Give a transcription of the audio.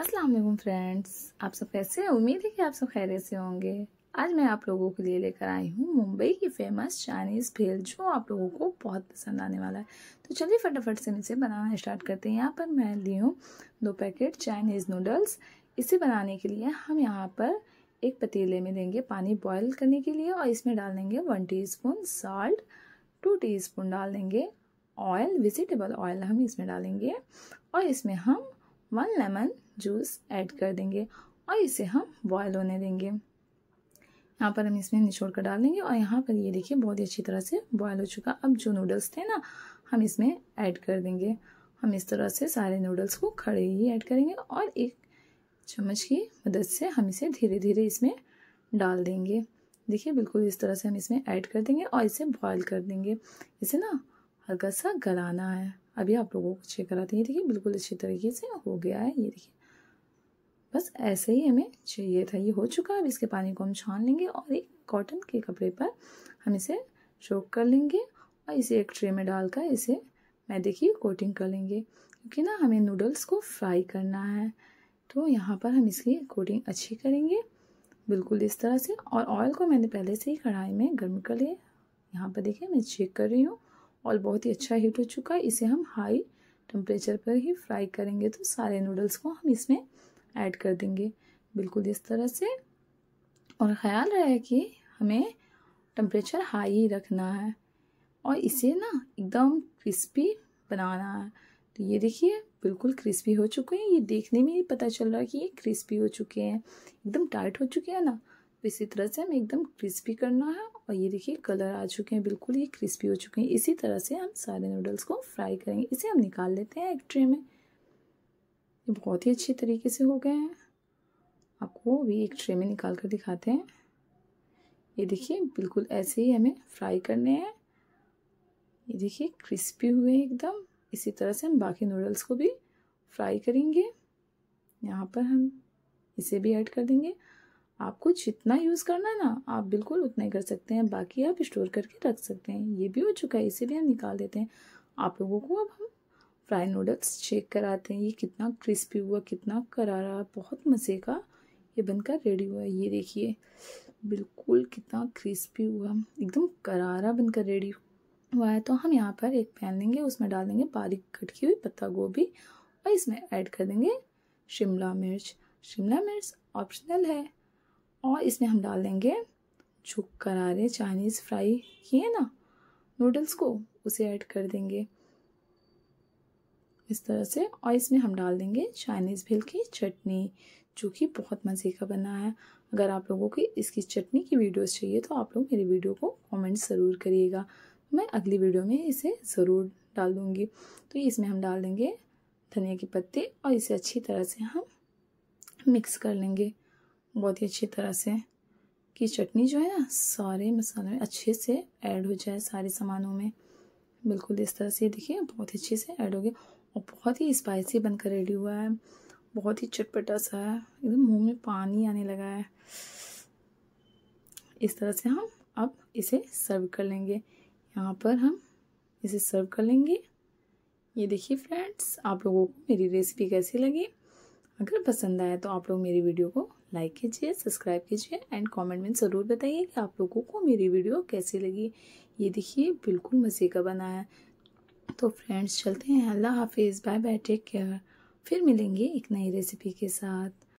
अस्सलाम वालेकुम फ्रेंड्स आप सब कैसे हैं उम्मीद है कि आप सब खैर से होंगे आज मैं आप लोगों के लिए लेकर आई हूँ मुंबई की फेमस चाइनीज़ भेल जो आप लोगों को बहुत पसंद आने वाला है तो चलिए फटाफट से इसे बनाना स्टार्ट करते हैं यहाँ पर मैं ली हूँ दो पैकेट चाइनीज़ नूडल्स इसे बनाने के लिए हम यहाँ पर एक पतीले में लेंगे पानी बॉयल करने के लिए और इसमें डाल देंगे one tea salt two tea डाल देंगे ऑयल वेजिटेबल ऑयल हम इसमें डालेंगे और इसमें हम वन लेमन जूस ऐड कर देंगे और इसे हम बॉयल होने देंगे यहाँ पर हम इसमें निचोड़ कर डाल देंगे और यहाँ पर ये देखिए बहुत ही अच्छी तरह से बॉयल हो चुका अब जो नूडल्स थे ना हम इसमें ऐड कर देंगे हम इस तरह से सारे नूडल्स को खड़े ही ऐड करेंगे और एक चम्मच की मदद से हम इसे धीरे धीरे इसमें डाल देंगे देखिए बिल्कुल इस तरह से हम इसमें ऐड कर देंगे और इसे बॉयल कर देंगे इसे ना हल्का सा गलाना है अभी आप लोगों को चेक कराते हैं देखिए बिल्कुल अच्छी तरीके से हो गया है ये देखिए बस ऐसे ही हमें चाहिए था ये हो चुका है अब इसके पानी को हम छान लेंगे और एक कॉटन के कपड़े पर हम इसे चोक कर लेंगे और इसे एक ट्रे में डालकर इसे मैं देखिए कोटिंग कर लेंगे क्योंकि ना हमें नूडल्स को फ्राई करना है तो यहाँ पर हम इसकी कोटिंग अच्छी करेंगे बिल्कुल इस तरह से और ऑयल को मैंने पहले से ही कढ़ाई में गर्म कर लिया यहाँ पर देखिए मैं चेक कर रही हूँ और बहुत ही अच्छा हीट हो चुका है इसे हम हाई टेम्परेचर पर ही फ्राई करेंगे तो सारे नूडल्स को हम इसमें ऐड कर देंगे बिल्कुल इस तरह से और ख्याल रहे कि हमें टेम्परेचर हाई ही रखना है और इसे ना एकदम क्रिस्पी बनाना है तो ये देखिए बिल्कुल क्रिस्पी हो चुके हैं ये देखने में ही पता चल रहा है कि ये क्रिस्पी हो चुके हैं एकदम टाइट हो चुके हैं ना इसी तरह से हमें एकदम क्रिस्पी करना है और ये देखिए कलर आ चुके हैं बिल्कुल ही क्रिस्पी हो चुके हैं इसी तरह से हम सारे नूडल्स को फ्राई करेंगे इसे हम निकाल लेते हैं एक ट्रे में ये बहुत ही अच्छे तरीके से हो गए हैं आपको भी एक ट्रे में निकाल कर दिखाते हैं ये देखिए बिल्कुल ऐसे ही हमें फ्राई करने हैं ये देखिए क्रिस्पी हुए एकदम इसी तरह से हम बाकी नूडल्स को भी फ्राई करेंगे यहाँ पर हम इसे भी ऐड कर देंगे आपको जितना यूज़ करना है ना आप बिल्कुल उतना ही कर सकते हैं बाकी आप स्टोर करके रख सकते हैं ये भी हो चुका है इसे भी हम निकाल देते हैं आप लोगों को अब हम फ्राई नूडल्स चेक कराते हैं ये कितना क्रिस्पी हुआ कितना करारा बहुत मज़े का ये बनकर रेडी हुआ है ये देखिए बिल्कुल कितना क्रिस्पी हुआ एकदम करारा बनकर रेडी हुआ है तो हम यहाँ पर एक पैन लेंगे उसमें डाल देंगे बारीक कटकी हुई पत्ता गोभी और इसमें ऐड कर देंगे शिमला मिर्च शिमला मिर्च ऑप्शनल है और इसमें हम डाल देंगे जो करारे चाइनीज़ फ्राई किए ना नूडल्स को उसे ऐड कर देंगे इस तरह से और इसमें हम डाल देंगे चाइनीज़ भील की चटनी जो कि बहुत मज़े का बना है अगर आप लोगों की इसकी चटनी की वीडियोस चाहिए तो आप लोग मेरी वीडियो को कमेंट ज़रूर करिएगा मैं अगली वीडियो में इसे ज़रूर डाल दूँगी तो इसमें हम डाल देंगे धनिया के पत्ते और इसे अच्छी तरह से हम मिक्स कर लेंगे बहुत ही अच्छी तरह से कि चटनी जो है ना सारे मसाले में अच्छे से ऐड हो जाए सारे सामानों में बिल्कुल इस तरह से देखिए बहुत अच्छे से ऐड हो गया और बहुत ही स्पाइसी बनकर रेडी हुआ है बहुत ही चटपटा सा है एकदम मुँह में पानी आने लगा है इस तरह से हम अब इसे सर्व कर लेंगे यहाँ पर हम इसे सर्व कर लेंगे ये देखिए फ्रेंड्स आप लोगों को मेरी रेसिपी कैसी लगी अगर पसंद आया तो आप लोग मेरी वीडियो को लाइक कीजिए सब्सक्राइब कीजिए एंड कमेंट में ज़रूर बताइए कि आप लोगों को मेरी वीडियो कैसी लगी ये देखिए बिल्कुल मज़े का बना है तो फ्रेंड्स चलते हैं अल्लाह हाफिज़ बाय बाय टेक केयर फिर मिलेंगे एक नई रेसिपी के साथ